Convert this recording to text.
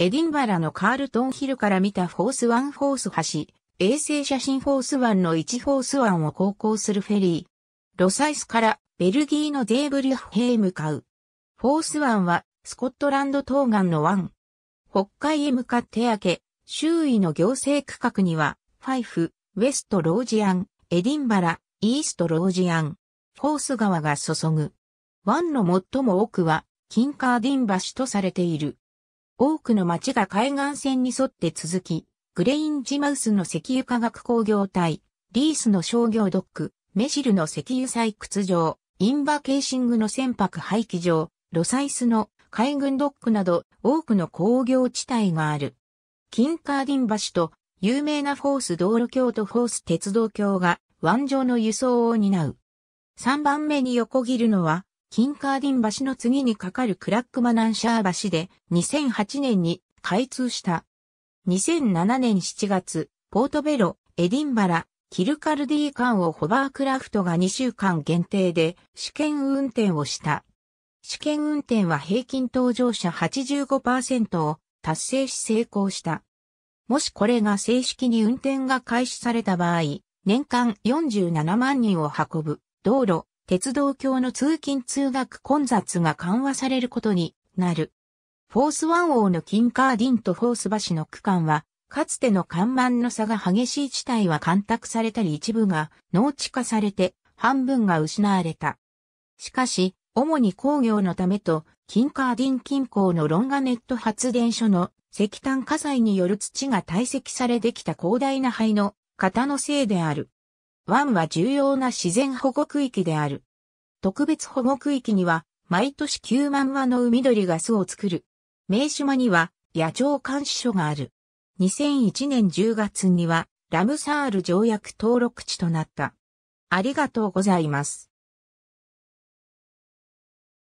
エディンバラのカールトンヒルから見たフォースワンフォース橋、衛星写真フォースワンの1フォースワンを航行するフェリー。ロサイスからベルギーのデーブリュフへ向かう。フォース湾はスコットランド東岸の湾。北海へ向かって明け、周囲の行政区画には、ファイフ、ウェストロージアン、エディンバラ、イーストロージアン、フォース川が注ぐ。湾の最も奥は、キンカーディン橋とされている。多くの町が海岸線に沿って続き、グレインジマウスの石油化学工業体、リースの商業ドック、メシルの石油採掘場、インバケーシングの船舶廃棄場、ロサイスの海軍ドックなど多くの工業地帯がある。キンカーディン橋と有名なフォース道路橋とフォース鉄道橋が湾上の輸送を担う。3番目に横切るのはキンカーディン橋の次にかかるクラックマナンシャー橋で2008年に開通した。2007年7月、ポートベロ、エディンバラ、キルカルディ間をホバークラフトが2週間限定で試験運転をした。試験運転は平均搭乗者85%を達成し成功した。もしこれが正式に運転が開始された場合、年間47万人を運ぶ道路鉄道橋の通勤通学混雑が緩和されることになる。フォースワン王のキンカーディンとフォース橋の区間は、かつての看板の差が激しい地帯は干拓されたり一部が農地化されて半分が失われた。しかし、主に工業のためと、キンカーディン近郊のロンガネット発電所の石炭火災による土が堆積されてきた広大な灰の型のせいである。湾は重要な自然保護区域である。特別保護区域には、毎年9万羽の海鳥が巣を作る。名島には、野鳥監視所がある。2001年10月には、ラムサール条約登録地となった。ありがとうございます。